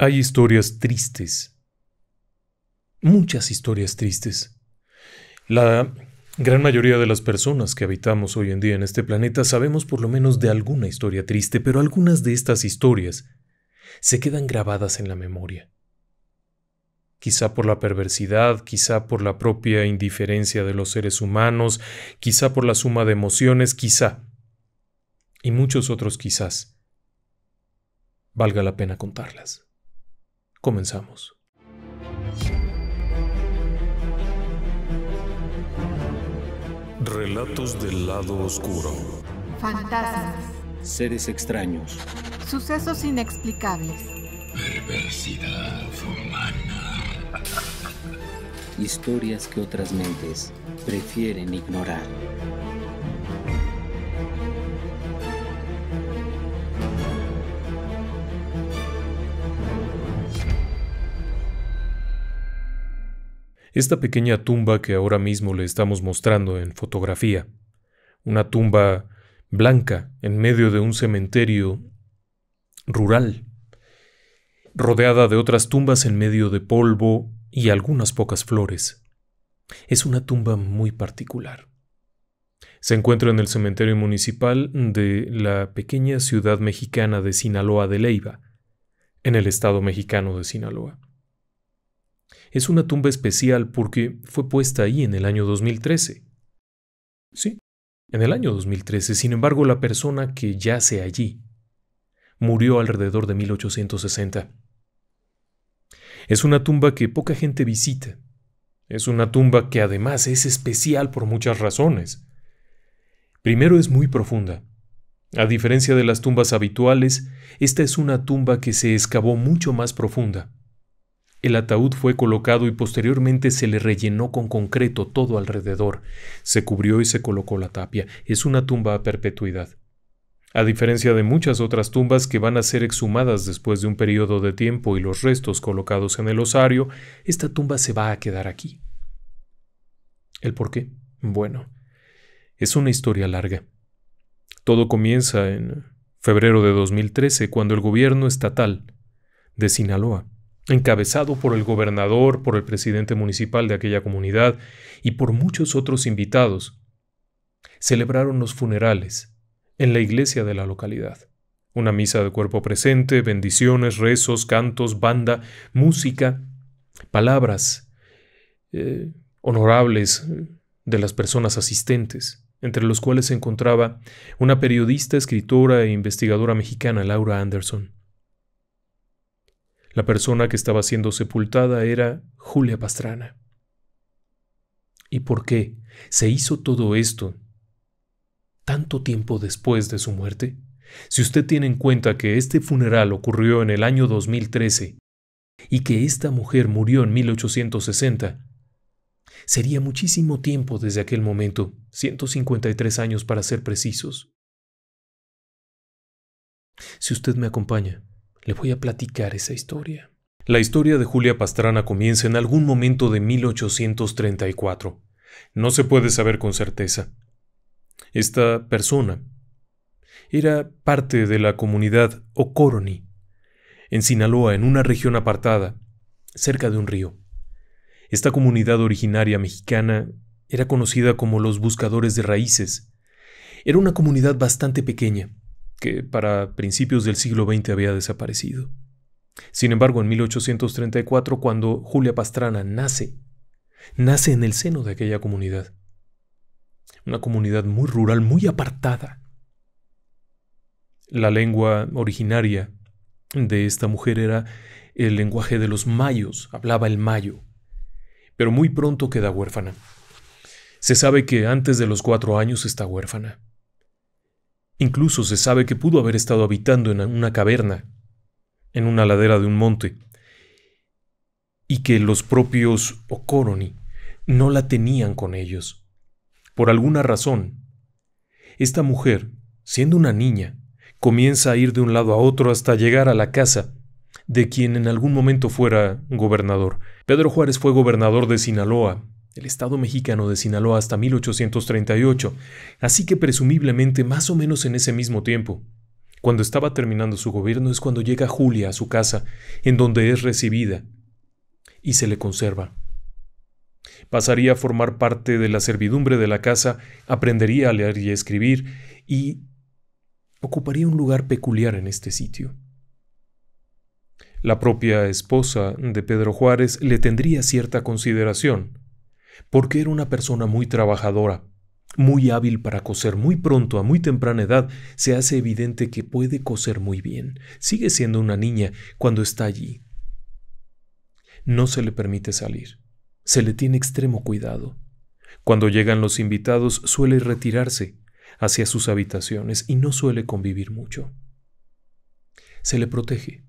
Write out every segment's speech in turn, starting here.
Hay historias tristes, muchas historias tristes. La gran mayoría de las personas que habitamos hoy en día en este planeta sabemos por lo menos de alguna historia triste, pero algunas de estas historias se quedan grabadas en la memoria. Quizá por la perversidad, quizá por la propia indiferencia de los seres humanos, quizá por la suma de emociones, quizá. Y muchos otros quizás. Valga la pena contarlas. Comenzamos. Relatos del lado oscuro. Fantasmas. Seres extraños. Sucesos inexplicables. Perversidad humana. Historias que otras mentes prefieren ignorar. esta pequeña tumba que ahora mismo le estamos mostrando en fotografía. Una tumba blanca en medio de un cementerio rural, rodeada de otras tumbas en medio de polvo y algunas pocas flores. Es una tumba muy particular. Se encuentra en el cementerio municipal de la pequeña ciudad mexicana de Sinaloa de Leiva, en el estado mexicano de Sinaloa. Es una tumba especial porque fue puesta ahí en el año 2013. Sí, en el año 2013, sin embargo, la persona que yace allí murió alrededor de 1860. Es una tumba que poca gente visita. Es una tumba que además es especial por muchas razones. Primero es muy profunda. A diferencia de las tumbas habituales, esta es una tumba que se excavó mucho más profunda. El ataúd fue colocado y posteriormente se le rellenó con concreto todo alrededor. Se cubrió y se colocó la tapia. Es una tumba a perpetuidad. A diferencia de muchas otras tumbas que van a ser exhumadas después de un periodo de tiempo y los restos colocados en el osario, esta tumba se va a quedar aquí. ¿El por qué? Bueno, es una historia larga. Todo comienza en febrero de 2013, cuando el gobierno estatal de Sinaloa encabezado por el gobernador, por el presidente municipal de aquella comunidad y por muchos otros invitados. Celebraron los funerales en la iglesia de la localidad. Una misa de cuerpo presente, bendiciones, rezos, cantos, banda, música, palabras eh, honorables eh, de las personas asistentes, entre los cuales se encontraba una periodista, escritora e investigadora mexicana, Laura Anderson. La persona que estaba siendo sepultada era Julia Pastrana. ¿Y por qué se hizo todo esto tanto tiempo después de su muerte? Si usted tiene en cuenta que este funeral ocurrió en el año 2013 y que esta mujer murió en 1860, sería muchísimo tiempo desde aquel momento, 153 años para ser precisos. Si usted me acompaña, le voy a platicar esa historia. La historia de Julia Pastrana comienza en algún momento de 1834. No se puede saber con certeza. Esta persona era parte de la comunidad Ocoroni, en Sinaloa, en una región apartada, cerca de un río. Esta comunidad originaria mexicana era conocida como los buscadores de raíces. Era una comunidad bastante pequeña, que para principios del siglo XX había desaparecido. Sin embargo, en 1834, cuando Julia Pastrana nace, nace en el seno de aquella comunidad. Una comunidad muy rural, muy apartada. La lengua originaria de esta mujer era el lenguaje de los mayos, hablaba el mayo, pero muy pronto queda huérfana. Se sabe que antes de los cuatro años está huérfana. Incluso se sabe que pudo haber estado habitando en una caverna, en una ladera de un monte, y que los propios Okoroni no la tenían con ellos. Por alguna razón, esta mujer, siendo una niña, comienza a ir de un lado a otro hasta llegar a la casa de quien en algún momento fuera gobernador. Pedro Juárez fue gobernador de Sinaloa el Estado mexicano de Sinaloa hasta 1838, así que presumiblemente más o menos en ese mismo tiempo. Cuando estaba terminando su gobierno es cuando llega Julia a su casa, en donde es recibida, y se le conserva. Pasaría a formar parte de la servidumbre de la casa, aprendería a leer y escribir, y ocuparía un lugar peculiar en este sitio. La propia esposa de Pedro Juárez le tendría cierta consideración, porque era una persona muy trabajadora, muy hábil para coser muy pronto, a muy temprana edad, se hace evidente que puede coser muy bien. Sigue siendo una niña cuando está allí. No se le permite salir. Se le tiene extremo cuidado. Cuando llegan los invitados suele retirarse hacia sus habitaciones y no suele convivir mucho. Se le protege.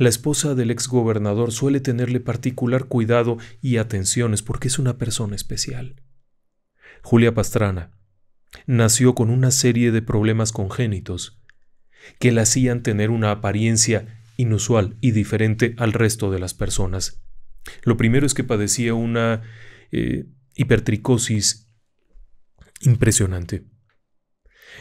La esposa del ex gobernador suele tenerle particular cuidado y atenciones porque es una persona especial. Julia Pastrana nació con una serie de problemas congénitos que la hacían tener una apariencia inusual y diferente al resto de las personas. Lo primero es que padecía una eh, hipertricosis impresionante.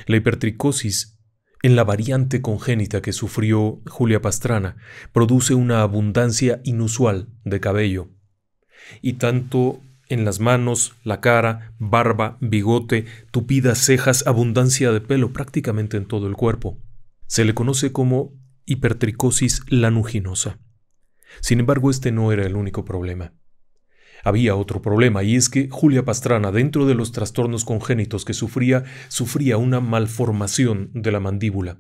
La hipertricosis en la variante congénita que sufrió Julia Pastrana, produce una abundancia inusual de cabello. Y tanto en las manos, la cara, barba, bigote, tupidas cejas, abundancia de pelo prácticamente en todo el cuerpo. Se le conoce como hipertricosis lanuginosa. Sin embargo, este no era el único problema. Había otro problema y es que Julia Pastrana, dentro de los trastornos congénitos que sufría, sufría una malformación de la mandíbula,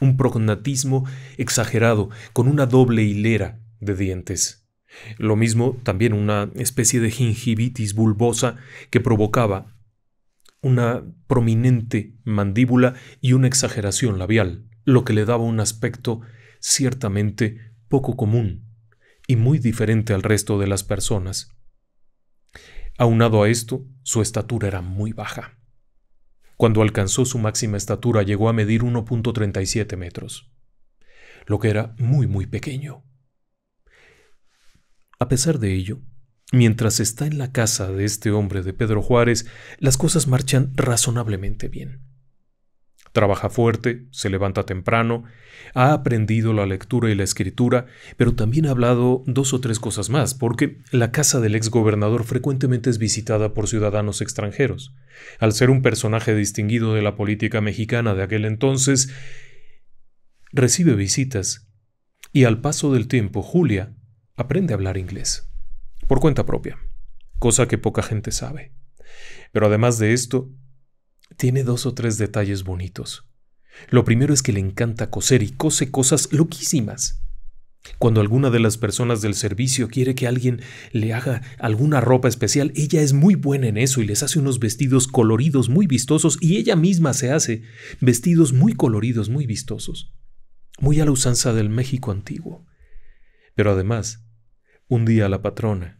un prognatismo exagerado, con una doble hilera de dientes. Lo mismo también una especie de gingivitis bulbosa que provocaba una prominente mandíbula y una exageración labial, lo que le daba un aspecto ciertamente poco común y muy diferente al resto de las personas. Aunado a esto, su estatura era muy baja. Cuando alcanzó su máxima estatura llegó a medir 1.37 metros, lo que era muy muy pequeño. A pesar de ello, mientras está en la casa de este hombre de Pedro Juárez, las cosas marchan razonablemente bien. Trabaja fuerte, se levanta temprano, ha aprendido la lectura y la escritura, pero también ha hablado dos o tres cosas más, porque la casa del exgobernador frecuentemente es visitada por ciudadanos extranjeros. Al ser un personaje distinguido de la política mexicana de aquel entonces, recibe visitas y al paso del tiempo Julia aprende a hablar inglés, por cuenta propia, cosa que poca gente sabe. Pero además de esto, tiene dos o tres detalles bonitos. Lo primero es que le encanta coser y cose cosas loquísimas. Cuando alguna de las personas del servicio quiere que alguien le haga alguna ropa especial, ella es muy buena en eso y les hace unos vestidos coloridos muy vistosos y ella misma se hace vestidos muy coloridos, muy vistosos, muy a la usanza del México antiguo. Pero además, un día la patrona,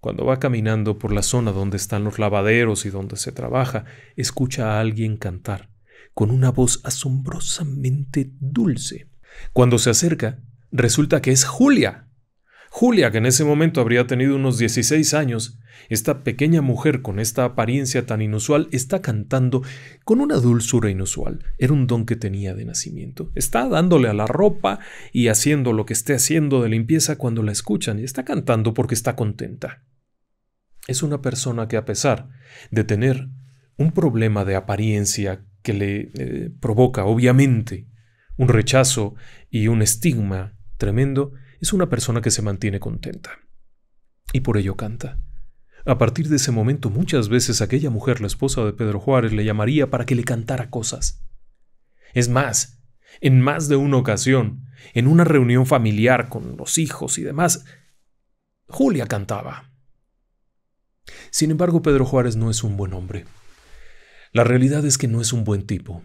cuando va caminando por la zona donde están los lavaderos y donde se trabaja, escucha a alguien cantar, con una voz asombrosamente dulce. Cuando se acerca, resulta que es Julia. Julia, que en ese momento habría tenido unos 16 años, esta pequeña mujer con esta apariencia tan inusual está cantando con una dulzura inusual. Era un don que tenía de nacimiento. Está dándole a la ropa y haciendo lo que esté haciendo de limpieza cuando la escuchan y está cantando porque está contenta es una persona que a pesar de tener un problema de apariencia que le eh, provoca obviamente un rechazo y un estigma tremendo, es una persona que se mantiene contenta. Y por ello canta. A partir de ese momento muchas veces aquella mujer, la esposa de Pedro Juárez, le llamaría para que le cantara cosas. Es más, en más de una ocasión, en una reunión familiar con los hijos y demás, Julia cantaba. Sin embargo, Pedro Juárez no es un buen hombre. La realidad es que no es un buen tipo.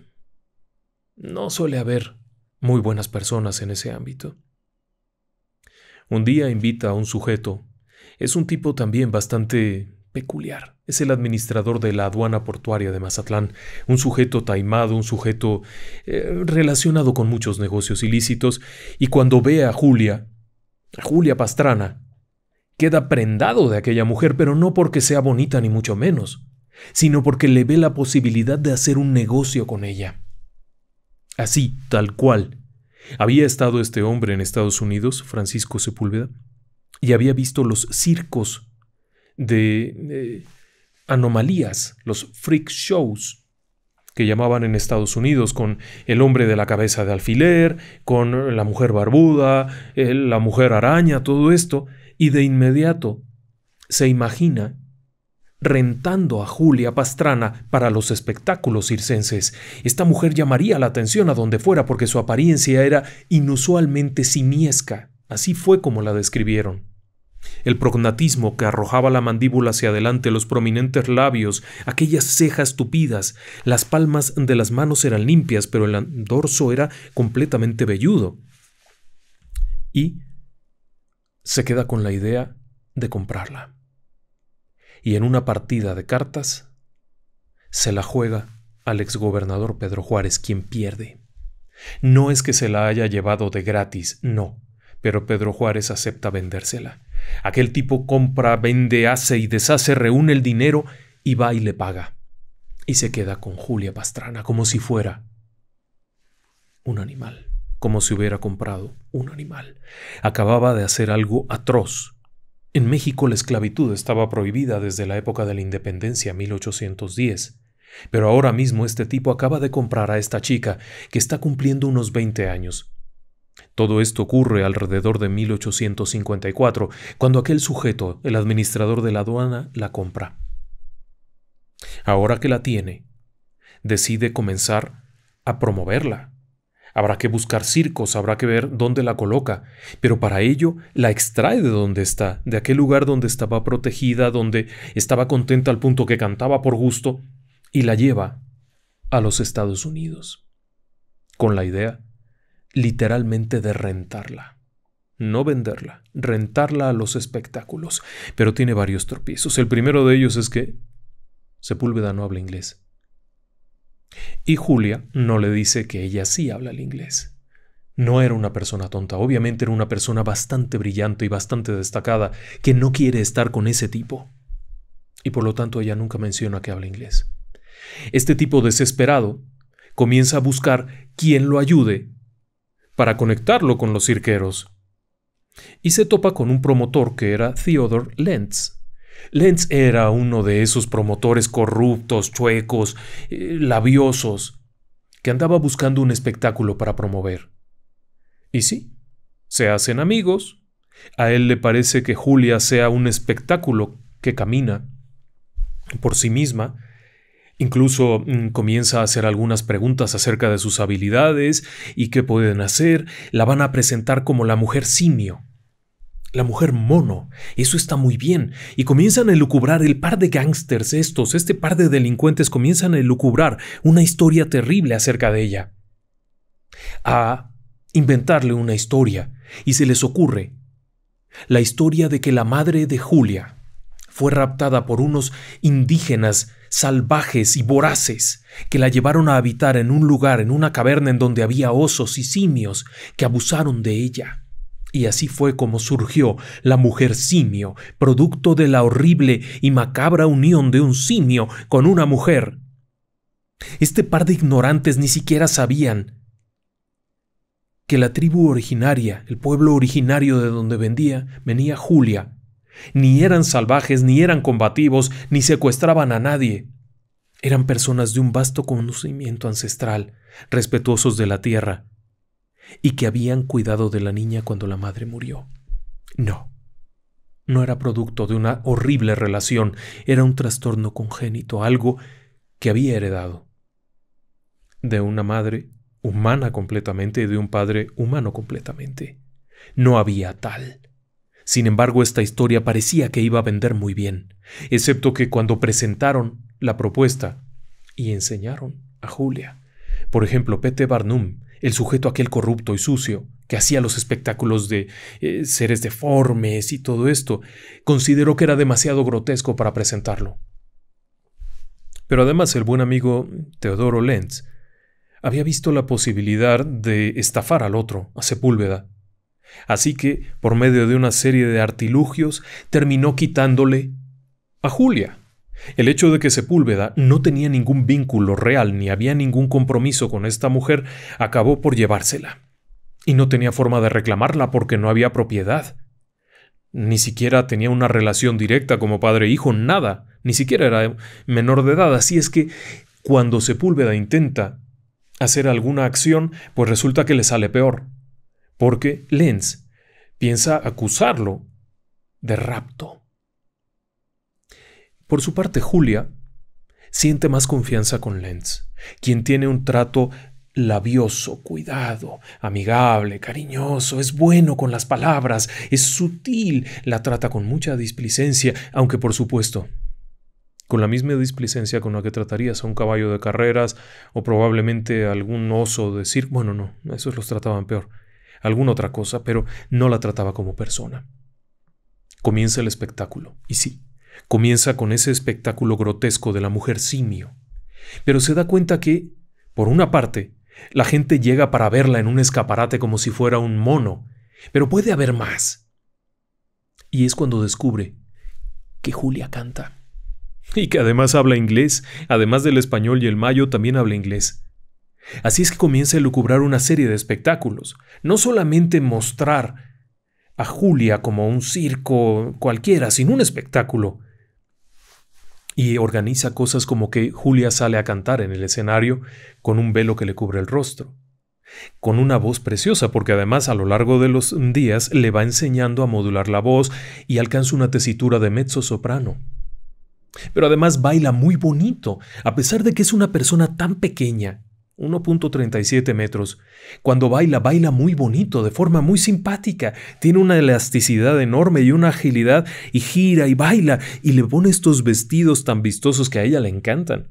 No suele haber muy buenas personas en ese ámbito. Un día invita a un sujeto. Es un tipo también bastante peculiar. Es el administrador de la aduana portuaria de Mazatlán, un sujeto taimado, un sujeto eh, relacionado con muchos negocios ilícitos, y cuando ve a Julia, a Julia Pastrana, queda prendado de aquella mujer, pero no porque sea bonita ni mucho menos, sino porque le ve la posibilidad de hacer un negocio con ella. Así, tal cual, había estado este hombre en Estados Unidos, Francisco Sepúlveda, y había visto los circos de eh, anomalías, los freak shows que llamaban en Estados Unidos, con el hombre de la cabeza de alfiler, con la mujer barbuda, la mujer araña, todo esto, y de inmediato se imagina rentando a Julia Pastrana para los espectáculos circenses. Esta mujer llamaría la atención a donde fuera porque su apariencia era inusualmente simiesca. Así fue como la describieron. El prognatismo que arrojaba la mandíbula hacia adelante, los prominentes labios, aquellas cejas tupidas, las palmas de las manos eran limpias, pero el dorso era completamente velludo. Y se queda con la idea de comprarla. Y en una partida de cartas, se la juega al exgobernador Pedro Juárez, quien pierde. No es que se la haya llevado de gratis, no, pero Pedro Juárez acepta vendérsela. Aquel tipo compra, vende, hace y deshace, reúne el dinero y va y le paga. Y se queda con Julia Pastrana como si fuera un animal como si hubiera comprado un animal. Acababa de hacer algo atroz. En México la esclavitud estaba prohibida desde la época de la independencia 1810, pero ahora mismo este tipo acaba de comprar a esta chica, que está cumpliendo unos 20 años. Todo esto ocurre alrededor de 1854, cuando aquel sujeto, el administrador de la aduana, la compra. Ahora que la tiene, decide comenzar a promoverla Habrá que buscar circos, habrá que ver dónde la coloca, pero para ello la extrae de donde está, de aquel lugar donde estaba protegida, donde estaba contenta al punto que cantaba por gusto, y la lleva a los Estados Unidos, con la idea literalmente de rentarla. No venderla, rentarla a los espectáculos, pero tiene varios tropiezos. El primero de ellos es que Sepúlveda no habla inglés. Y Julia no le dice que ella sí habla el inglés. No era una persona tonta, obviamente era una persona bastante brillante y bastante destacada, que no quiere estar con ese tipo. Y por lo tanto ella nunca menciona que habla inglés. Este tipo desesperado comienza a buscar quien lo ayude para conectarlo con los cirqueros. Y se topa con un promotor que era Theodore Lentz, Lenz era uno de esos promotores corruptos, chuecos, eh, labiosos, que andaba buscando un espectáculo para promover. Y sí, se hacen amigos. A él le parece que Julia sea un espectáculo que camina por sí misma. Incluso mm, comienza a hacer algunas preguntas acerca de sus habilidades y qué pueden hacer. La van a presentar como la mujer simio la mujer mono. Eso está muy bien. Y comienzan a lucubrar el par de gángsters estos, este par de delincuentes comienzan a lucubrar una historia terrible acerca de ella. A inventarle una historia. Y se les ocurre la historia de que la madre de Julia fue raptada por unos indígenas salvajes y voraces que la llevaron a habitar en un lugar, en una caverna en donde había osos y simios que abusaron de ella. Y así fue como surgió la mujer simio, producto de la horrible y macabra unión de un simio con una mujer. Este par de ignorantes ni siquiera sabían que la tribu originaria, el pueblo originario de donde vendía, venía Julia. Ni eran salvajes, ni eran combativos, ni secuestraban a nadie. Eran personas de un vasto conocimiento ancestral, respetuosos de la tierra, y que habían cuidado de la niña cuando la madre murió. No, no era producto de una horrible relación, era un trastorno congénito, algo que había heredado de una madre humana completamente y de un padre humano completamente. No había tal. Sin embargo, esta historia parecía que iba a vender muy bien, excepto que cuando presentaron la propuesta y enseñaron a Julia, por ejemplo, Pete Barnum, el sujeto aquel corrupto y sucio, que hacía los espectáculos de eh, seres deformes y todo esto, consideró que era demasiado grotesco para presentarlo. Pero además el buen amigo Teodoro Lenz había visto la posibilidad de estafar al otro, a Sepúlveda. Así que, por medio de una serie de artilugios, terminó quitándole a Julia, el hecho de que Sepúlveda no tenía ningún vínculo real ni había ningún compromiso con esta mujer acabó por llevársela. Y no tenía forma de reclamarla porque no había propiedad. Ni siquiera tenía una relación directa como padre-hijo, e nada. Ni siquiera era menor de edad. Así es que cuando Sepúlveda intenta hacer alguna acción, pues resulta que le sale peor. Porque Lenz piensa acusarlo de rapto. Por su parte, Julia siente más confianza con Lenz, quien tiene un trato labioso, cuidado, amigable, cariñoso, es bueno con las palabras, es sutil, la trata con mucha displicencia, aunque por supuesto, con la misma displicencia con la que tratarías a un caballo de carreras o probablemente algún oso de circo, bueno, no, esos los trataban peor, alguna otra cosa, pero no la trataba como persona. Comienza el espectáculo, y sí, Comienza con ese espectáculo grotesco de la mujer simio, pero se da cuenta que, por una parte, la gente llega para verla en un escaparate como si fuera un mono, pero puede haber más. Y es cuando descubre que Julia canta. Y que además habla inglés, además del español y el mayo también habla inglés. Así es que comienza a lucubrar una serie de espectáculos, no solamente mostrar a Julia como un circo cualquiera, sin un espectáculo. Y organiza cosas como que Julia sale a cantar en el escenario con un velo que le cubre el rostro, con una voz preciosa, porque además a lo largo de los días le va enseñando a modular la voz y alcanza una tesitura de mezzo soprano. Pero además baila muy bonito, a pesar de que es una persona tan pequeña, 1.37 metros. Cuando baila, baila muy bonito, de forma muy simpática. Tiene una elasticidad enorme y una agilidad y gira y baila y le pone estos vestidos tan vistosos que a ella le encantan.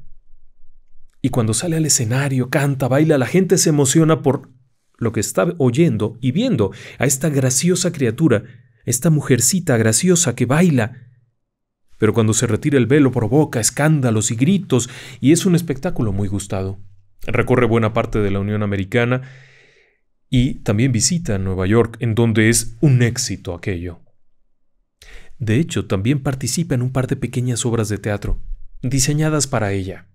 Y cuando sale al escenario, canta, baila, la gente se emociona por lo que está oyendo y viendo a esta graciosa criatura, esta mujercita graciosa que baila. Pero cuando se retira el velo provoca escándalos y gritos y es un espectáculo muy gustado. Recorre buena parte de la Unión Americana y también visita Nueva York, en donde es un éxito aquello. De hecho, también participa en un par de pequeñas obras de teatro, diseñadas para ella.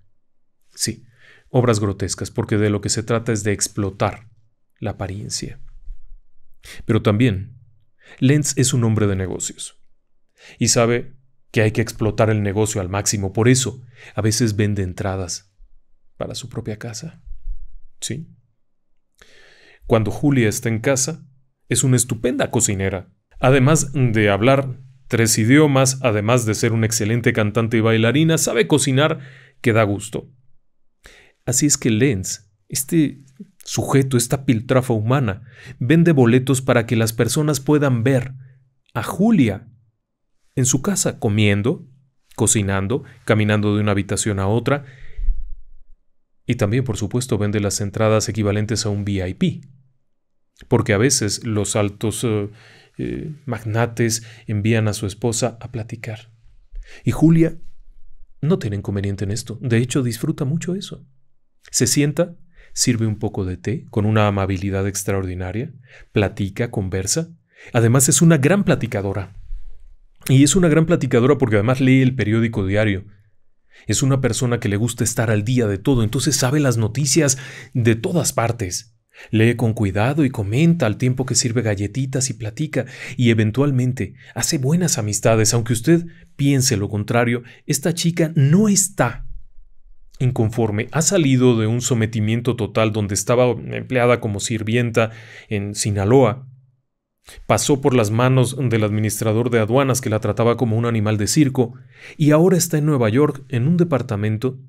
Sí, obras grotescas, porque de lo que se trata es de explotar la apariencia. Pero también, Lenz es un hombre de negocios. Y sabe que hay que explotar el negocio al máximo, por eso a veces vende entradas, para su propia casa. ¿Sí? Cuando Julia está en casa, es una estupenda cocinera. Además de hablar tres idiomas, además de ser una excelente cantante y bailarina, sabe cocinar que da gusto. Así es que Lenz, este sujeto, esta piltrafa humana, vende boletos para que las personas puedan ver a Julia en su casa comiendo, cocinando, caminando de una habitación a otra, y también, por supuesto, vende las entradas equivalentes a un VIP. Porque a veces los altos eh, eh, magnates envían a su esposa a platicar. Y Julia no tiene inconveniente en esto. De hecho, disfruta mucho eso. Se sienta, sirve un poco de té con una amabilidad extraordinaria, platica, conversa. Además, es una gran platicadora. Y es una gran platicadora porque además lee el periódico diario es una persona que le gusta estar al día de todo, entonces sabe las noticias de todas partes. Lee con cuidado y comenta al tiempo que sirve galletitas y platica, y eventualmente hace buenas amistades, aunque usted piense lo contrario, esta chica no está inconforme, ha salido de un sometimiento total donde estaba empleada como sirvienta en Sinaloa, Pasó por las manos del administrador de aduanas que la trataba como un animal de circo y ahora está en Nueva York en un departamento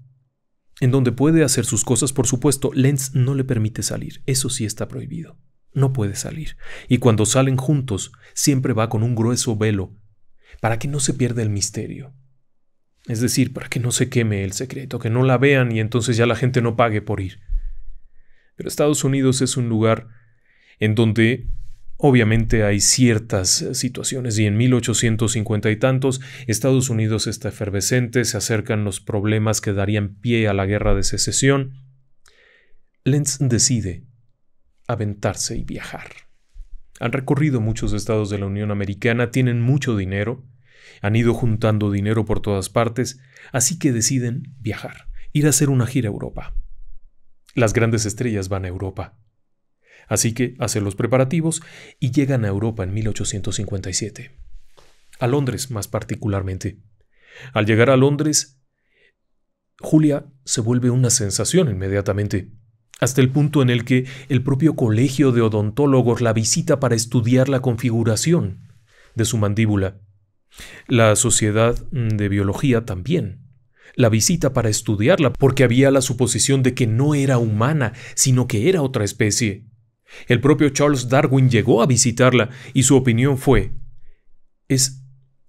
en donde puede hacer sus cosas. Por supuesto, Lenz no le permite salir, eso sí está prohibido. No puede salir. Y cuando salen juntos, siempre va con un grueso velo para que no se pierda el misterio. Es decir, para que no se queme el secreto, que no la vean y entonces ya la gente no pague por ir. Pero Estados Unidos es un lugar en donde Obviamente hay ciertas situaciones y en 1850 y tantos Estados Unidos está efervescente, se acercan los problemas que darían pie a la guerra de secesión. Lenz decide aventarse y viajar. Han recorrido muchos estados de la Unión Americana, tienen mucho dinero, han ido juntando dinero por todas partes, así que deciden viajar, ir a hacer una gira a Europa. Las grandes estrellas van a Europa, Así que hacen los preparativos y llegan a Europa en 1857. A Londres más particularmente. Al llegar a Londres, Julia se vuelve una sensación inmediatamente, hasta el punto en el que el propio Colegio de Odontólogos la visita para estudiar la configuración de su mandíbula. La Sociedad de Biología también la visita para estudiarla porque había la suposición de que no era humana, sino que era otra especie. El propio Charles Darwin llegó a visitarla y su opinión fue, es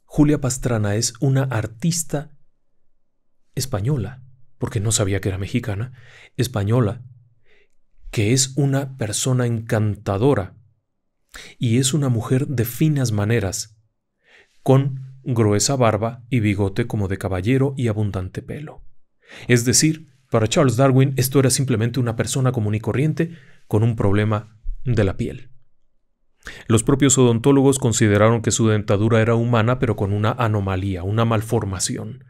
Julia Pastrana es una artista española, porque no sabía que era mexicana, española, que es una persona encantadora y es una mujer de finas maneras, con gruesa barba y bigote como de caballero y abundante pelo. Es decir, para Charles Darwin esto era simplemente una persona común y corriente con un problema de la piel. Los propios odontólogos consideraron que su dentadura era humana pero con una anomalía, una malformación.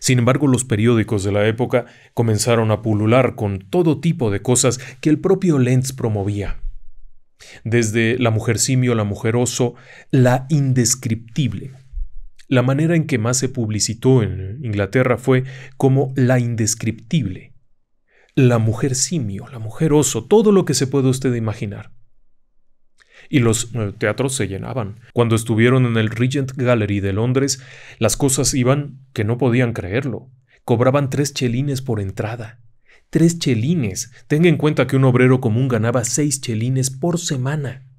Sin embargo, los periódicos de la época comenzaron a pulular con todo tipo de cosas que el propio Lenz promovía. Desde la mujer simio, la mujer oso, la indescriptible. La manera en que más se publicitó en Inglaterra fue como la indescriptible la mujer simio, la mujer oso, todo lo que se puede usted imaginar. Y los eh, teatros se llenaban. Cuando estuvieron en el Regent Gallery de Londres, las cosas iban que no podían creerlo. Cobraban tres chelines por entrada. Tres chelines. Tenga en cuenta que un obrero común ganaba seis chelines por semana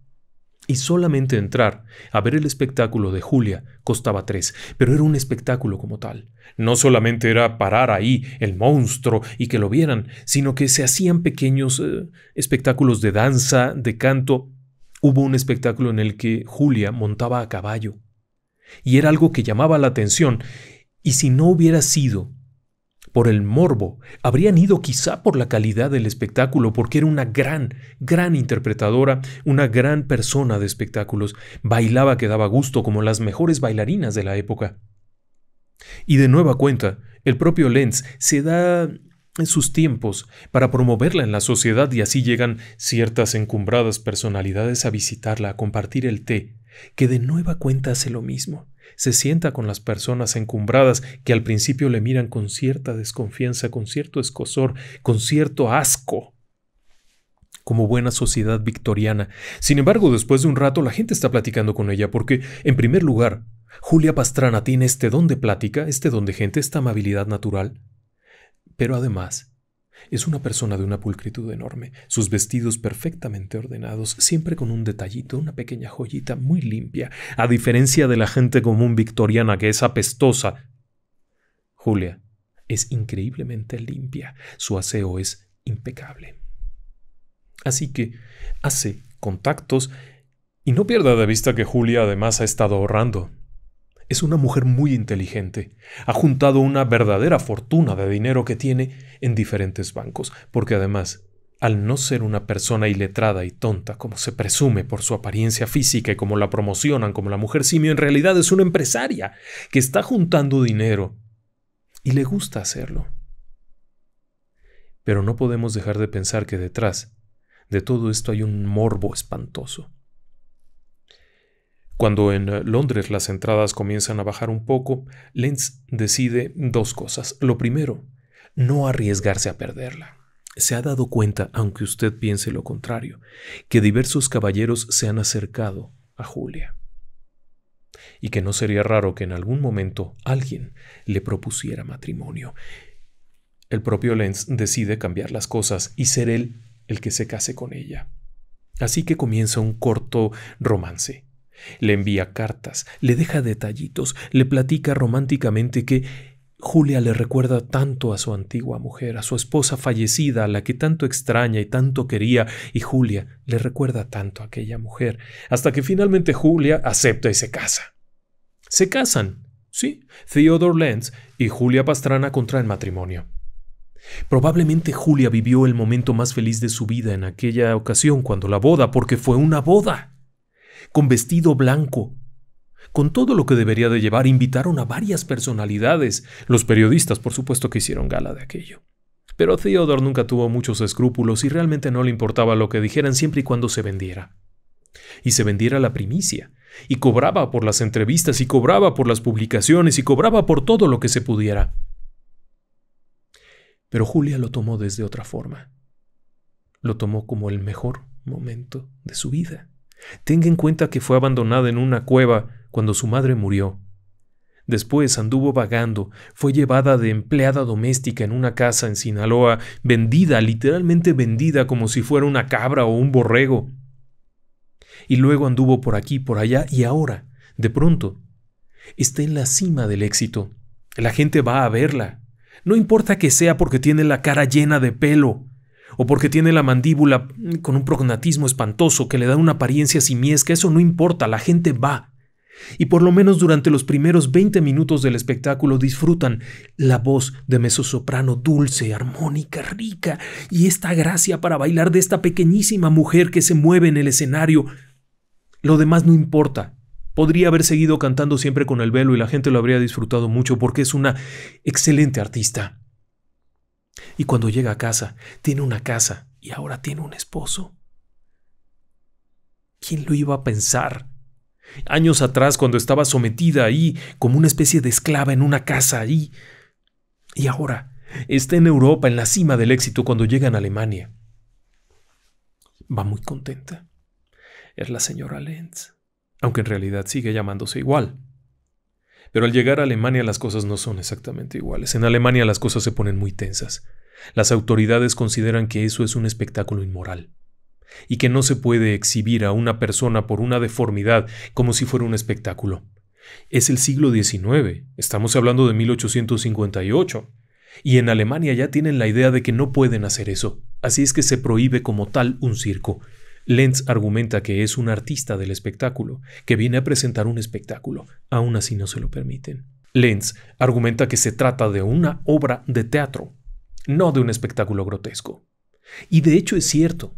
y solamente entrar a ver el espectáculo de Julia costaba tres, pero era un espectáculo como tal. No solamente era parar ahí el monstruo y que lo vieran, sino que se hacían pequeños eh, espectáculos de danza, de canto. Hubo un espectáculo en el que Julia montaba a caballo. Y era algo que llamaba la atención, y si no hubiera sido por el morbo, habrían ido quizá por la calidad del espectáculo, porque era una gran, gran interpretadora, una gran persona de espectáculos, bailaba que daba gusto como las mejores bailarinas de la época. Y de nueva cuenta, el propio Lenz se da en sus tiempos para promoverla en la sociedad y así llegan ciertas encumbradas personalidades a visitarla, a compartir el té, que de nueva cuenta hace lo mismo se sienta con las personas encumbradas que al principio le miran con cierta desconfianza, con cierto escosor, con cierto asco como buena sociedad victoriana. Sin embargo, después de un rato la gente está platicando con ella porque, en primer lugar, Julia Pastrana tiene este don de plática, este don de gente, esta amabilidad natural. Pero además, es una persona de una pulcritud enorme, sus vestidos perfectamente ordenados, siempre con un detallito, una pequeña joyita muy limpia, a diferencia de la gente común victoriana que es apestosa. Julia es increíblemente limpia, su aseo es impecable. Así que hace contactos y no pierda de vista que Julia además ha estado ahorrando. Es una mujer muy inteligente. Ha juntado una verdadera fortuna de dinero que tiene en diferentes bancos, porque además, al no ser una persona iletrada y tonta como se presume por su apariencia física y como la promocionan como la mujer simio, en realidad es una empresaria que está juntando dinero y le gusta hacerlo. Pero no podemos dejar de pensar que detrás de todo esto hay un morbo espantoso cuando en eh, Londres las entradas comienzan a bajar un poco, Lenz decide dos cosas. Lo primero, no arriesgarse a perderla. Se ha dado cuenta, aunque usted piense lo contrario, que diversos caballeros se han acercado a Julia. Y que no sería raro que en algún momento alguien le propusiera matrimonio. El propio Lenz decide cambiar las cosas y ser él el que se case con ella. Así que comienza un corto romance, le envía cartas, le deja detallitos, le platica románticamente que Julia le recuerda tanto a su antigua mujer, a su esposa fallecida, a la que tanto extraña y tanto quería, y Julia le recuerda tanto a aquella mujer, hasta que finalmente Julia acepta y se casa. Se casan, sí, Theodore Lenz y Julia Pastrana contraen matrimonio. Probablemente Julia vivió el momento más feliz de su vida en aquella ocasión cuando la boda, porque fue una boda con vestido blanco. Con todo lo que debería de llevar, invitaron a varias personalidades. Los periodistas, por supuesto, que hicieron gala de aquello. Pero Theodore nunca tuvo muchos escrúpulos y realmente no le importaba lo que dijeran siempre y cuando se vendiera. Y se vendiera la primicia, y cobraba por las entrevistas, y cobraba por las publicaciones, y cobraba por todo lo que se pudiera. Pero Julia lo tomó desde otra forma. Lo tomó como el mejor momento de su vida. Tenga en cuenta que fue abandonada en una cueva cuando su madre murió. Después anduvo vagando, fue llevada de empleada doméstica en una casa en Sinaloa, vendida, literalmente vendida como si fuera una cabra o un borrego. Y luego anduvo por aquí, por allá, y ahora, de pronto, está en la cima del éxito. La gente va a verla. No importa que sea porque tiene la cara llena de pelo, o porque tiene la mandíbula con un prognatismo espantoso que le da una apariencia simiesca, eso no importa, la gente va. Y por lo menos durante los primeros 20 minutos del espectáculo disfrutan la voz de mezzo-soprano dulce, armónica, rica, y esta gracia para bailar de esta pequeñísima mujer que se mueve en el escenario. Lo demás no importa. Podría haber seguido cantando siempre con el velo y la gente lo habría disfrutado mucho porque es una excelente artista. Y cuando llega a casa, tiene una casa y ahora tiene un esposo. ¿Quién lo iba a pensar? Años atrás, cuando estaba sometida ahí, como una especie de esclava en una casa ahí. Y ahora, está en Europa, en la cima del éxito, cuando llega a Alemania. Va muy contenta. Es la señora Lenz, aunque en realidad sigue llamándose igual, pero al llegar a Alemania las cosas no son exactamente iguales. En Alemania las cosas se ponen muy tensas. Las autoridades consideran que eso es un espectáculo inmoral y que no se puede exhibir a una persona por una deformidad como si fuera un espectáculo. Es el siglo XIX, estamos hablando de 1858, y en Alemania ya tienen la idea de que no pueden hacer eso, así es que se prohíbe como tal un circo, Lenz argumenta que es un artista del espectáculo, que viene a presentar un espectáculo, aún así no se lo permiten. Lenz argumenta que se trata de una obra de teatro, no de un espectáculo grotesco. Y de hecho es cierto,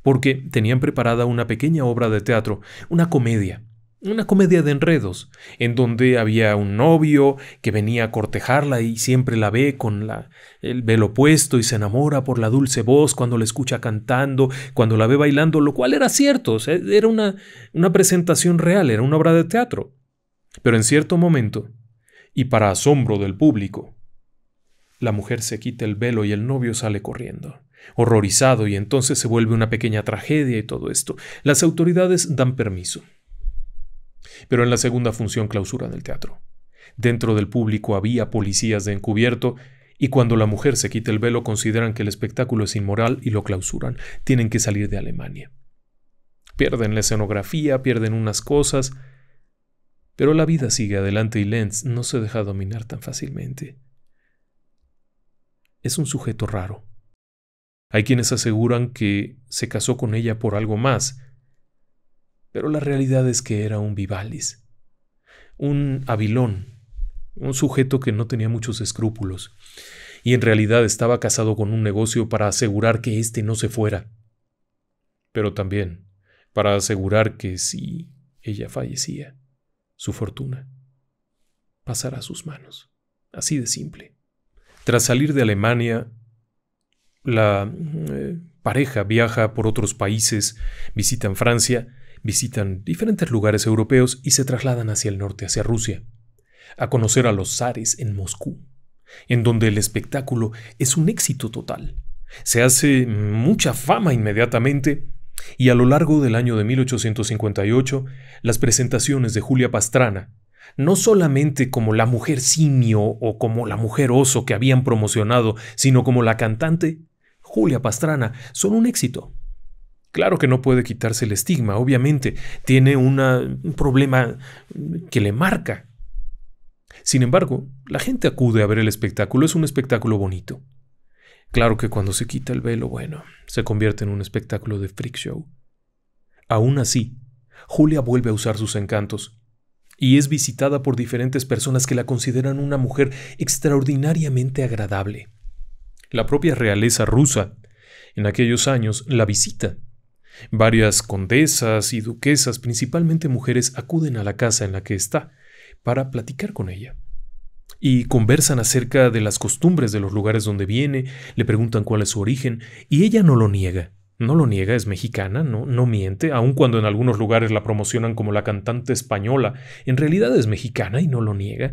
porque tenían preparada una pequeña obra de teatro, una comedia, una comedia de enredos, en donde había un novio que venía a cortejarla y siempre la ve con la, el velo puesto y se enamora por la dulce voz cuando la escucha cantando, cuando la ve bailando, lo cual era cierto, era una, una presentación real, era una obra de teatro. Pero en cierto momento, y para asombro del público, la mujer se quita el velo y el novio sale corriendo horrorizado y entonces se vuelve una pequeña tragedia y todo esto. Las autoridades dan permiso. Pero en la segunda función clausura del teatro. Dentro del público había policías de encubierto y cuando la mujer se quita el velo consideran que el espectáculo es inmoral y lo clausuran. Tienen que salir de Alemania. Pierden la escenografía, pierden unas cosas, pero la vida sigue adelante y Lenz no se deja dominar tan fácilmente. Es un sujeto raro. Hay quienes aseguran que se casó con ella por algo más, pero la realidad es que era un Vivalis, un avilón, un sujeto que no tenía muchos escrúpulos, y en realidad estaba casado con un negocio para asegurar que éste no se fuera, pero también para asegurar que si ella fallecía, su fortuna pasará a sus manos. Así de simple. Tras salir de Alemania, la eh, pareja viaja por otros países, visitan Francia visitan diferentes lugares europeos y se trasladan hacia el norte, hacia Rusia, a conocer a los zares en Moscú, en donde el espectáculo es un éxito total. Se hace mucha fama inmediatamente y a lo largo del año de 1858 las presentaciones de Julia Pastrana, no solamente como la mujer simio o como la mujer oso que habían promocionado, sino como la cantante, Julia Pastrana, son un éxito. Claro que no puede quitarse el estigma, obviamente, tiene un problema que le marca. Sin embargo, la gente acude a ver el espectáculo, es un espectáculo bonito. Claro que cuando se quita el velo, bueno, se convierte en un espectáculo de freak show. Aún así, Julia vuelve a usar sus encantos y es visitada por diferentes personas que la consideran una mujer extraordinariamente agradable. La propia realeza rusa en aquellos años la visita Varias condesas y duquesas, principalmente mujeres, acuden a la casa en la que está para platicar con ella. Y conversan acerca de las costumbres de los lugares donde viene, le preguntan cuál es su origen, y ella no lo niega. No lo niega, es mexicana, no, no miente, aun cuando en algunos lugares la promocionan como la cantante española, en realidad es mexicana y no lo niega.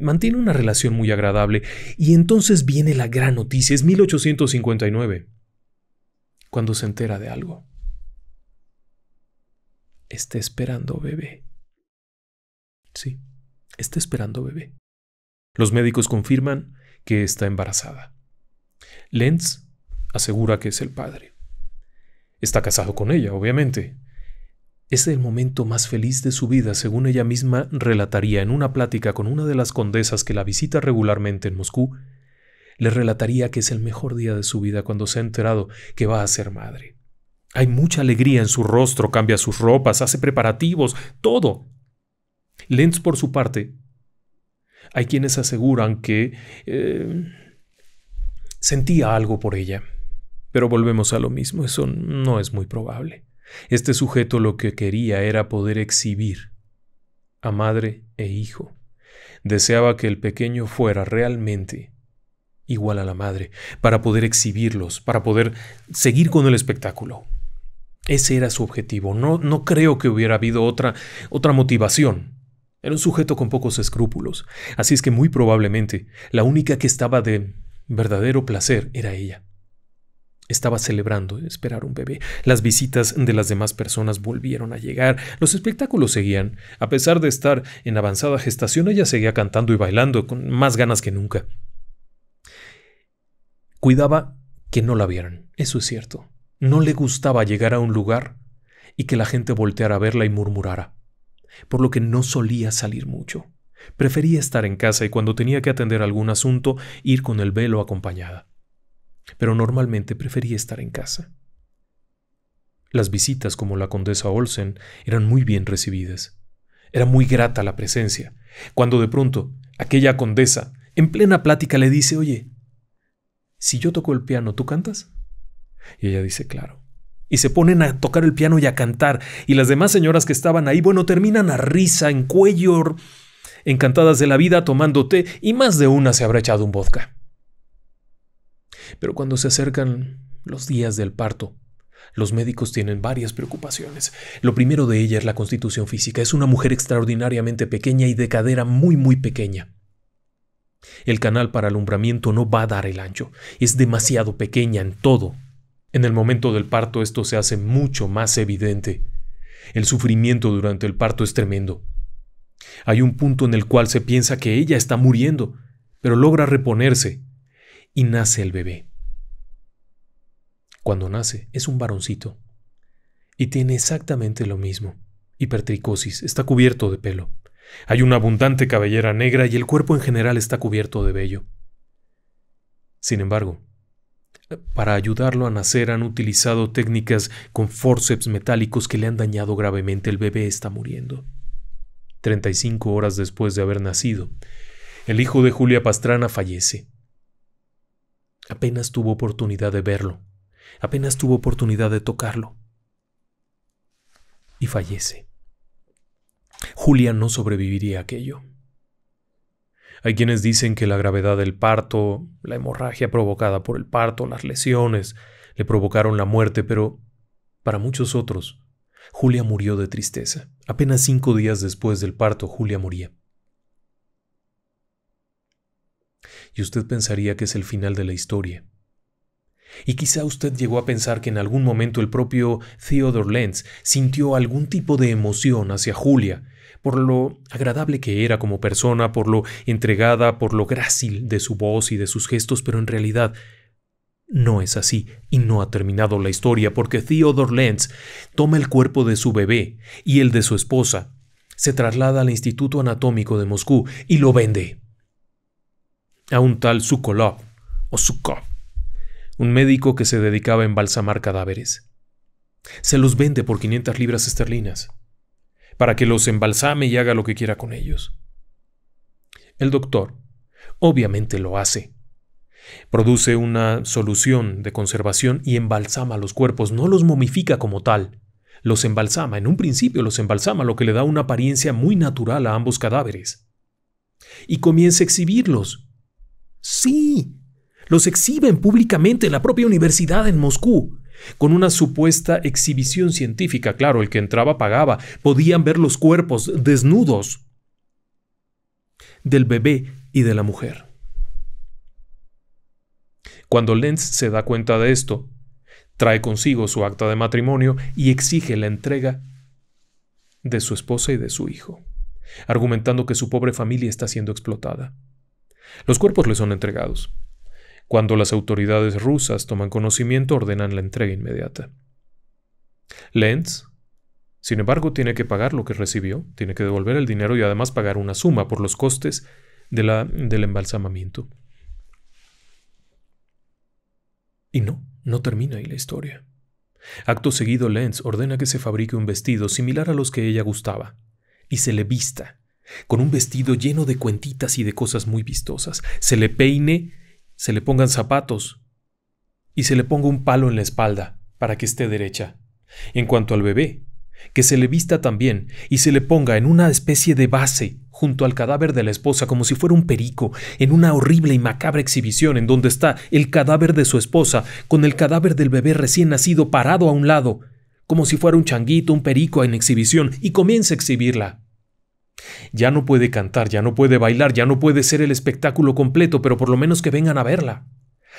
Mantiene una relación muy agradable, y entonces viene la gran noticia, es 1859, cuando se entera de algo. Está esperando bebé. Sí, está esperando bebé. Los médicos confirman que está embarazada. Lenz asegura que es el padre. Está casado con ella, obviamente. Es el momento más feliz de su vida, según ella misma relataría en una plática con una de las condesas que la visita regularmente en Moscú. Le relataría que es el mejor día de su vida cuando se ha enterado que va a ser madre. Hay mucha alegría en su rostro, cambia sus ropas, hace preparativos, todo. Lenz, por su parte, hay quienes aseguran que eh, sentía algo por ella. Pero volvemos a lo mismo, eso no es muy probable. Este sujeto lo que quería era poder exhibir a madre e hijo. Deseaba que el pequeño fuera realmente igual a la madre, para poder exhibirlos, para poder seguir con el espectáculo. Ese era su objetivo. No, no creo que hubiera habido otra, otra motivación. Era un sujeto con pocos escrúpulos, así es que muy probablemente la única que estaba de verdadero placer era ella. Estaba celebrando esperar un bebé. Las visitas de las demás personas volvieron a llegar. Los espectáculos seguían. A pesar de estar en avanzada gestación, ella seguía cantando y bailando con más ganas que nunca. Cuidaba que no la vieran, eso es cierto. No le gustaba llegar a un lugar y que la gente volteara a verla y murmurara, por lo que no solía salir mucho. Prefería estar en casa y cuando tenía que atender algún asunto ir con el velo acompañada. Pero normalmente prefería estar en casa. Las visitas como la condesa Olsen eran muy bien recibidas. Era muy grata la presencia, cuando de pronto aquella condesa, en plena plática, le dice, oye, si yo toco el piano, ¿tú cantas? Y ella dice, claro. Y se ponen a tocar el piano y a cantar. Y las demás señoras que estaban ahí, bueno, terminan a risa, en cuello, encantadas de la vida, tomando té, y más de una se habrá echado un vodka. Pero cuando se acercan los días del parto, los médicos tienen varias preocupaciones. Lo primero de ella es la constitución física. Es una mujer extraordinariamente pequeña y de cadera muy, muy pequeña. El canal para alumbramiento no va a dar el ancho. Es demasiado pequeña en todo en el momento del parto esto se hace mucho más evidente. El sufrimiento durante el parto es tremendo. Hay un punto en el cual se piensa que ella está muriendo, pero logra reponerse y nace el bebé. Cuando nace es un varoncito y tiene exactamente lo mismo. Hipertricosis, está cubierto de pelo. Hay una abundante cabellera negra y el cuerpo en general está cubierto de vello. Sin embargo, para ayudarlo a nacer han utilizado técnicas con forceps metálicos que le han dañado gravemente. El bebé está muriendo. 35 horas después de haber nacido, el hijo de Julia Pastrana fallece. Apenas tuvo oportunidad de verlo, apenas tuvo oportunidad de tocarlo. Y fallece. Julia no sobreviviría a aquello. Hay quienes dicen que la gravedad del parto, la hemorragia provocada por el parto, las lesiones, le provocaron la muerte, pero para muchos otros, Julia murió de tristeza. Apenas cinco días después del parto, Julia moría. Y usted pensaría que es el final de la historia. Y quizá usted llegó a pensar que en algún momento el propio Theodore Lenz sintió algún tipo de emoción hacia Julia, por lo agradable que era como persona, por lo entregada, por lo grácil de su voz y de sus gestos, pero en realidad no es así, y no ha terminado la historia porque Theodore Lenz toma el cuerpo de su bebé y el de su esposa, se traslada al Instituto Anatómico de Moscú y lo vende a un tal Sukolov o Sukov, un médico que se dedicaba a embalsamar cadáveres. Se los vende por 500 libras esterlinas para que los embalsame y haga lo que quiera con ellos. El doctor obviamente lo hace. Produce una solución de conservación y embalsama los cuerpos, no los momifica como tal. Los embalsama, en un principio los embalsama, lo que le da una apariencia muy natural a ambos cadáveres. Y comienza a exhibirlos. Sí, los exhiben públicamente en la propia universidad en Moscú con una supuesta exhibición científica, claro, el que entraba pagaba, podían ver los cuerpos desnudos del bebé y de la mujer. Cuando Lenz se da cuenta de esto, trae consigo su acta de matrimonio y exige la entrega de su esposa y de su hijo, argumentando que su pobre familia está siendo explotada. Los cuerpos le son entregados, cuando las autoridades rusas toman conocimiento, ordenan la entrega inmediata. Lenz, sin embargo, tiene que pagar lo que recibió, tiene que devolver el dinero y además pagar una suma por los costes de la, del embalsamamiento. Y no, no termina ahí la historia. Acto seguido, Lenz ordena que se fabrique un vestido similar a los que ella gustaba, y se le vista, con un vestido lleno de cuentitas y de cosas muy vistosas, se le peine se le pongan zapatos y se le ponga un palo en la espalda para que esté derecha. En cuanto al bebé, que se le vista también y se le ponga en una especie de base junto al cadáver de la esposa como si fuera un perico, en una horrible y macabra exhibición en donde está el cadáver de su esposa con el cadáver del bebé recién nacido parado a un lado, como si fuera un changuito, un perico en exhibición, y comienza a exhibirla. Ya no puede cantar, ya no puede bailar, ya no puede ser el espectáculo completo, pero por lo menos que vengan a verla.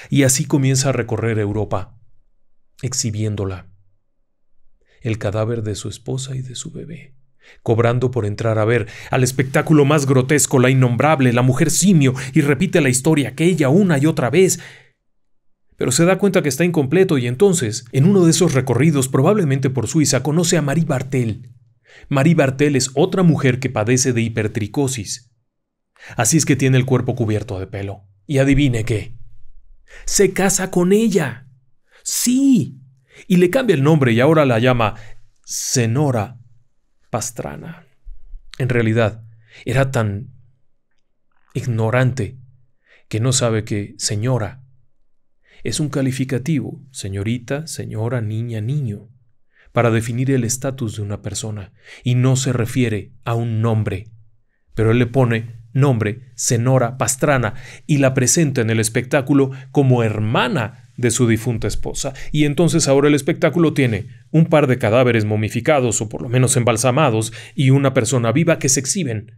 Y así comienza a recorrer Europa, exhibiéndola. El cadáver de su esposa y de su bebé, cobrando por entrar a ver al espectáculo más grotesco, la innombrable, la mujer simio, y repite la historia aquella una y otra vez, pero se da cuenta que está incompleto y entonces, en uno de esos recorridos, probablemente por Suiza, conoce a Marie Bartel, Marie Bartel es otra mujer que padece de hipertricosis. Así es que tiene el cuerpo cubierto de pelo. Y adivine qué. Se casa con ella. Sí. Y le cambia el nombre y ahora la llama Senora Pastrana. En realidad, era tan ignorante que no sabe que señora es un calificativo, señorita, señora, niña, niño para definir el estatus de una persona, y no se refiere a un nombre. Pero él le pone nombre cenora, Pastrana y la presenta en el espectáculo como hermana de su difunta esposa. Y entonces ahora el espectáculo tiene un par de cadáveres momificados o por lo menos embalsamados y una persona viva que se exhiben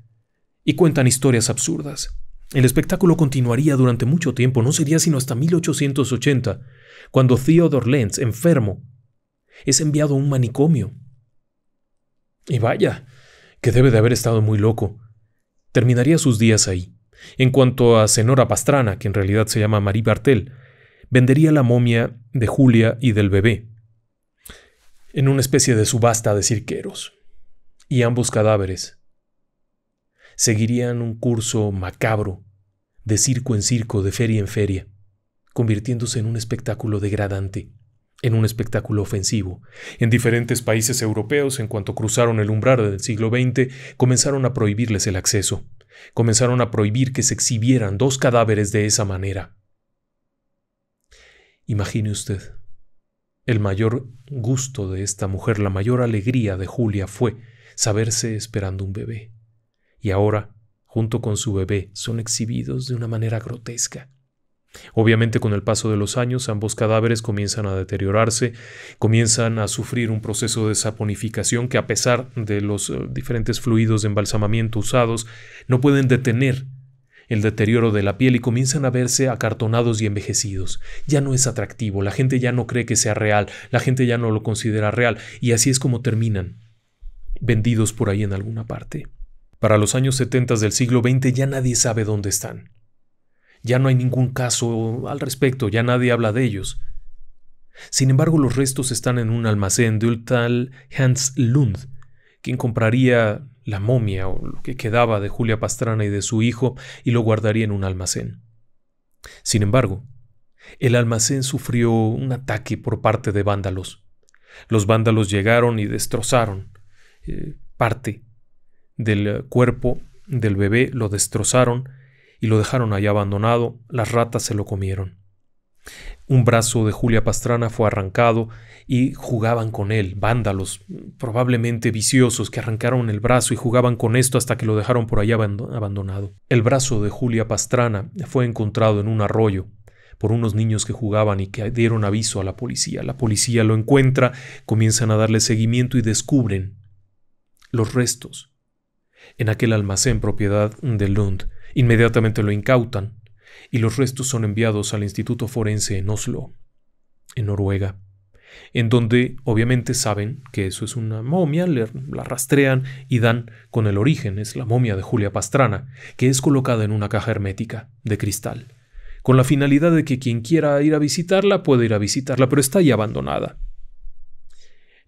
y cuentan historias absurdas. El espectáculo continuaría durante mucho tiempo, no sería sino hasta 1880, cuando Theodore Lenz, enfermo, es enviado a un manicomio. Y vaya, que debe de haber estado muy loco. Terminaría sus días ahí. En cuanto a Senora Pastrana, que en realidad se llama Marie Bartel, vendería la momia de Julia y del bebé en una especie de subasta de cirqueros. Y ambos cadáveres seguirían un curso macabro de circo en circo, de feria en feria, convirtiéndose en un espectáculo degradante en un espectáculo ofensivo. En diferentes países europeos, en cuanto cruzaron el umbral del siglo XX, comenzaron a prohibirles el acceso. Comenzaron a prohibir que se exhibieran dos cadáveres de esa manera. Imagine usted. El mayor gusto de esta mujer, la mayor alegría de Julia fue saberse esperando un bebé. Y ahora, junto con su bebé, son exhibidos de una manera grotesca. Obviamente con el paso de los años ambos cadáveres comienzan a deteriorarse, comienzan a sufrir un proceso de saponificación que a pesar de los eh, diferentes fluidos de embalsamamiento usados no pueden detener el deterioro de la piel y comienzan a verse acartonados y envejecidos. Ya no es atractivo, la gente ya no cree que sea real, la gente ya no lo considera real y así es como terminan, vendidos por ahí en alguna parte. Para los años 70 del siglo XX ya nadie sabe dónde están. Ya no hay ningún caso al respecto, ya nadie habla de ellos. Sin embargo, los restos están en un almacén de un tal Hans Lund, quien compraría la momia o lo que quedaba de Julia Pastrana y de su hijo y lo guardaría en un almacén. Sin embargo, el almacén sufrió un ataque por parte de vándalos. Los vándalos llegaron y destrozaron eh, parte del eh, cuerpo del bebé, lo destrozaron y lo dejaron allá abandonado, las ratas se lo comieron. Un brazo de Julia Pastrana fue arrancado y jugaban con él, vándalos, probablemente viciosos, que arrancaron el brazo y jugaban con esto hasta que lo dejaron por allá abandonado. El brazo de Julia Pastrana fue encontrado en un arroyo por unos niños que jugaban y que dieron aviso a la policía. La policía lo encuentra, comienzan a darle seguimiento y descubren los restos en aquel almacén propiedad de Lund Inmediatamente lo incautan y los restos son enviados al Instituto Forense en Oslo, en Noruega, en donde obviamente saben que eso es una momia, la rastrean y dan con el origen, es la momia de Julia Pastrana, que es colocada en una caja hermética de cristal, con la finalidad de que quien quiera ir a visitarla pueda ir a visitarla, pero está ya abandonada.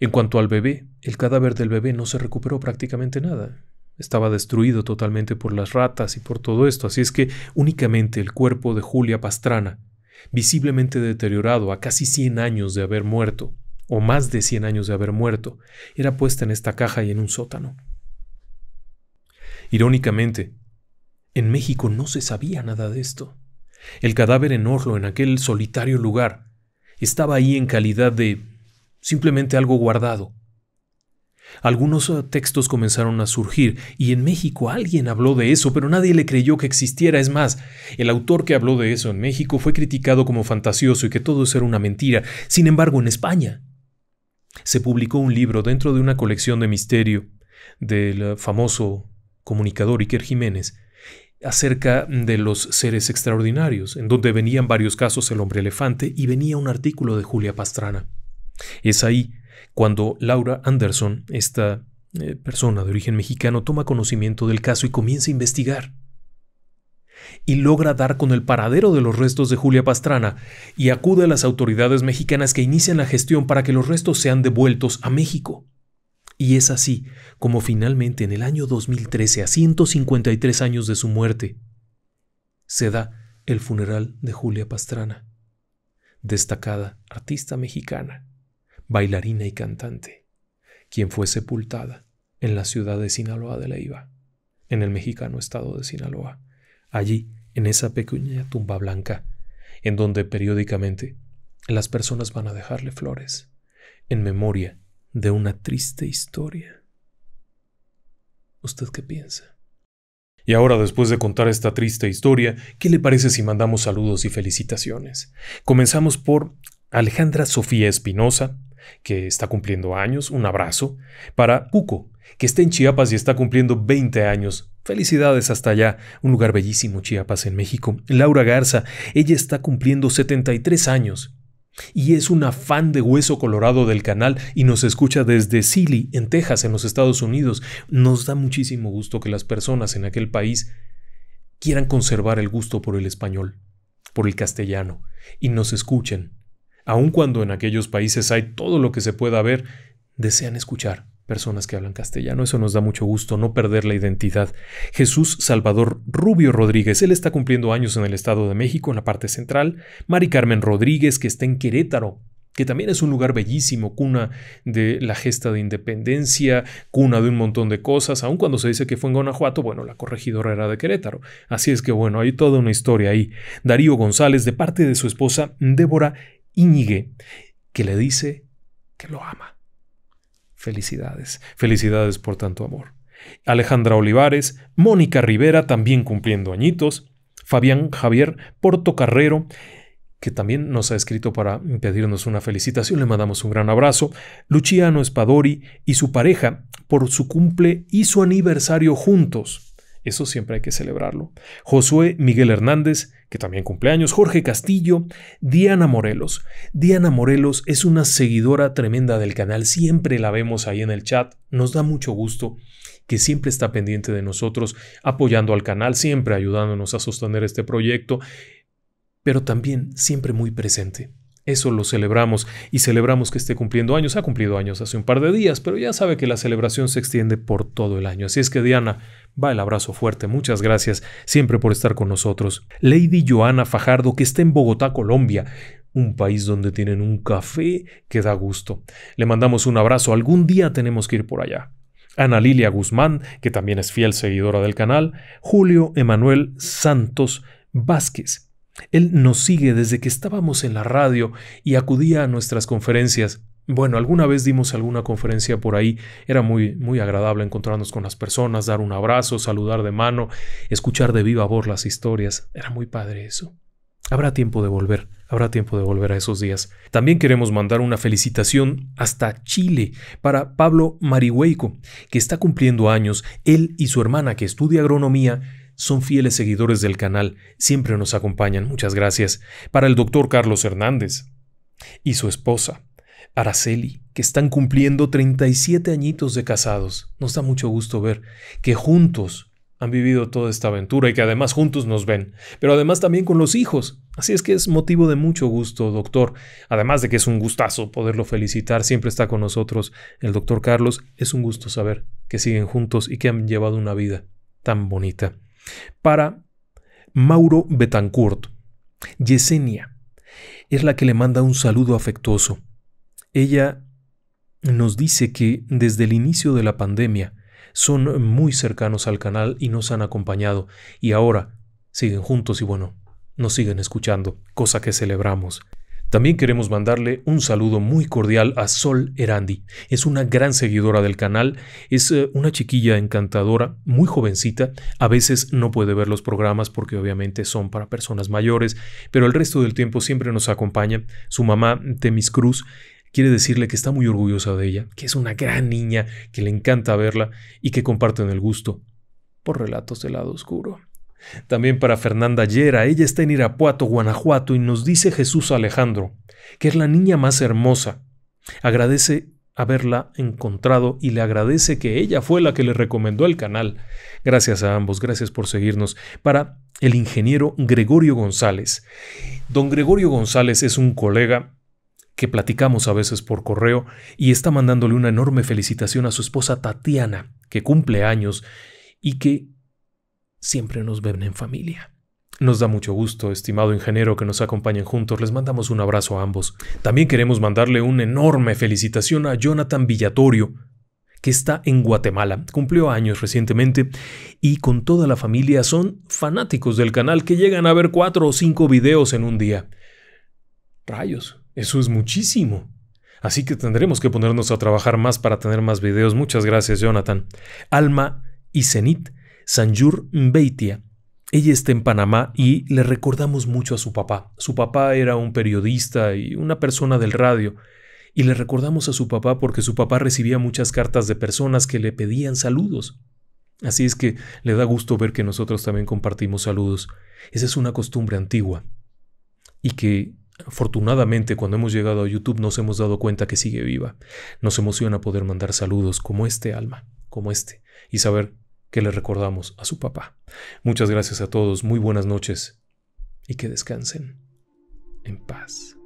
En cuanto al bebé, el cadáver del bebé no se recuperó prácticamente nada. Estaba destruido totalmente por las ratas y por todo esto, así es que únicamente el cuerpo de Julia Pastrana, visiblemente deteriorado a casi 100 años de haber muerto, o más de 100 años de haber muerto, era puesta en esta caja y en un sótano. Irónicamente, en México no se sabía nada de esto. El cadáver en Orlo, en aquel solitario lugar, estaba ahí en calidad de simplemente algo guardado, algunos eh, textos comenzaron a surgir y en México alguien habló de eso, pero nadie le creyó que existiera. Es más, el autor que habló de eso en México fue criticado como fantasioso y que todo eso era una mentira. Sin embargo, en España se publicó un libro dentro de una colección de misterio del eh, famoso comunicador Iker Jiménez acerca de los seres extraordinarios, en donde venían varios casos el hombre elefante y venía un artículo de Julia Pastrana. Es ahí cuando Laura Anderson, esta eh, persona de origen mexicano, toma conocimiento del caso y comienza a investigar. Y logra dar con el paradero de los restos de Julia Pastrana y acude a las autoridades mexicanas que inician la gestión para que los restos sean devueltos a México. Y es así como finalmente en el año 2013, a 153 años de su muerte, se da el funeral de Julia Pastrana, destacada artista mexicana bailarina y cantante, quien fue sepultada en la ciudad de Sinaloa de Leiva, en el mexicano estado de Sinaloa, allí en esa pequeña tumba blanca, en donde periódicamente las personas van a dejarle flores, en memoria de una triste historia. ¿Usted qué piensa? Y ahora, después de contar esta triste historia, ¿qué le parece si mandamos saludos y felicitaciones? Comenzamos por Alejandra Sofía Espinosa, que está cumpliendo años, un abrazo. Para Cuco, que está en Chiapas y está cumpliendo 20 años. Felicidades hasta allá, un lugar bellísimo Chiapas en México. Laura Garza, ella está cumpliendo 73 años y es una fan de Hueso Colorado del canal y nos escucha desde Silly, en Texas, en los Estados Unidos. Nos da muchísimo gusto que las personas en aquel país quieran conservar el gusto por el español, por el castellano, y nos escuchen aun cuando en aquellos países hay todo lo que se pueda ver, desean escuchar personas que hablan castellano. Eso nos da mucho gusto, no perder la identidad. Jesús Salvador Rubio Rodríguez, él está cumpliendo años en el Estado de México, en la parte central. Mari Carmen Rodríguez, que está en Querétaro, que también es un lugar bellísimo, cuna de la gesta de independencia, cuna de un montón de cosas, aun cuando se dice que fue en Guanajuato, bueno, la corregidora era de Querétaro. Así es que bueno, hay toda una historia ahí. Darío González, de parte de su esposa Débora Íñigue, que le dice que lo ama. Felicidades, felicidades por tanto amor. Alejandra Olivares, Mónica Rivera también cumpliendo añitos, Fabián Javier Portocarrero, que también nos ha escrito para pedirnos una felicitación, le mandamos un gran abrazo, Luciano Espadori y su pareja por su cumple y su aniversario juntos. Eso siempre hay que celebrarlo. Josué Miguel Hernández, que también cumpleaños, Jorge Castillo, Diana Morelos. Diana Morelos es una seguidora tremenda del canal, siempre la vemos ahí en el chat, nos da mucho gusto que siempre está pendiente de nosotros, apoyando al canal, siempre ayudándonos a sostener este proyecto, pero también siempre muy presente. Eso lo celebramos y celebramos que esté cumpliendo años. Ha cumplido años hace un par de días, pero ya sabe que la celebración se extiende por todo el año. Así es que Diana, va el abrazo fuerte. Muchas gracias siempre por estar con nosotros. Lady Joana Fajardo, que está en Bogotá, Colombia. Un país donde tienen un café que da gusto. Le mandamos un abrazo. Algún día tenemos que ir por allá. Ana Lilia Guzmán, que también es fiel seguidora del canal. Julio Emanuel Santos Vázquez él nos sigue desde que estábamos en la radio y acudía a nuestras conferencias. Bueno, alguna vez dimos alguna conferencia por ahí, era muy, muy agradable encontrarnos con las personas, dar un abrazo, saludar de mano, escuchar de viva voz las historias, era muy padre eso. Habrá tiempo de volver, habrá tiempo de volver a esos días. También queremos mandar una felicitación hasta Chile para Pablo Marihueco, que está cumpliendo años, él y su hermana que estudia agronomía, son fieles seguidores del canal, siempre nos acompañan, muchas gracias. Para el doctor Carlos Hernández y su esposa, Araceli, que están cumpliendo 37 añitos de casados. Nos da mucho gusto ver que juntos han vivido toda esta aventura y que además juntos nos ven, pero además también con los hijos. Así es que es motivo de mucho gusto, doctor. Además de que es un gustazo poderlo felicitar, siempre está con nosotros el doctor Carlos. Es un gusto saber que siguen juntos y que han llevado una vida tan bonita. Para Mauro Betancourt, Yesenia es la que le manda un saludo afectuoso. Ella nos dice que desde el inicio de la pandemia son muy cercanos al canal y nos han acompañado y ahora siguen juntos y bueno, nos siguen escuchando, cosa que celebramos. También queremos mandarle un saludo muy cordial a Sol Erandi. Es una gran seguidora del canal, es eh, una chiquilla encantadora, muy jovencita. A veces no puede ver los programas porque obviamente son para personas mayores, pero el resto del tiempo siempre nos acompaña. Su mamá, Temis Cruz, quiere decirle que está muy orgullosa de ella, que es una gran niña, que le encanta verla y que comparten el gusto por relatos del lado oscuro. También para Fernanda Yera, ella está en Irapuato, Guanajuato, y nos dice Jesús Alejandro, que es la niña más hermosa. Agradece haberla encontrado y le agradece que ella fue la que le recomendó el canal. Gracias a ambos, gracias por seguirnos. Para el ingeniero Gregorio González. Don Gregorio González es un colega que platicamos a veces por correo y está mandándole una enorme felicitación a su esposa Tatiana, que cumple años y que siempre nos ven en familia. Nos da mucho gusto, estimado ingeniero, que nos acompañen juntos. Les mandamos un abrazo a ambos. También queremos mandarle una enorme felicitación a Jonathan Villatorio, que está en Guatemala. Cumplió años recientemente y con toda la familia son fanáticos del canal que llegan a ver cuatro o cinco videos en un día. Rayos, eso es muchísimo. Así que tendremos que ponernos a trabajar más para tener más videos. Muchas gracias, Jonathan. Alma y Zenit Sanjur Mbeitia, Ella está en Panamá y le recordamos mucho a su papá. Su papá era un periodista y una persona del radio. Y le recordamos a su papá porque su papá recibía muchas cartas de personas que le pedían saludos. Así es que le da gusto ver que nosotros también compartimos saludos. Esa es una costumbre antigua. Y que Afortunadamente, cuando hemos llegado a YouTube nos hemos dado cuenta que sigue viva. Nos emociona poder mandar saludos como este alma, como este, y saber que le recordamos a su papá. Muchas gracias a todos, muy buenas noches y que descansen en paz.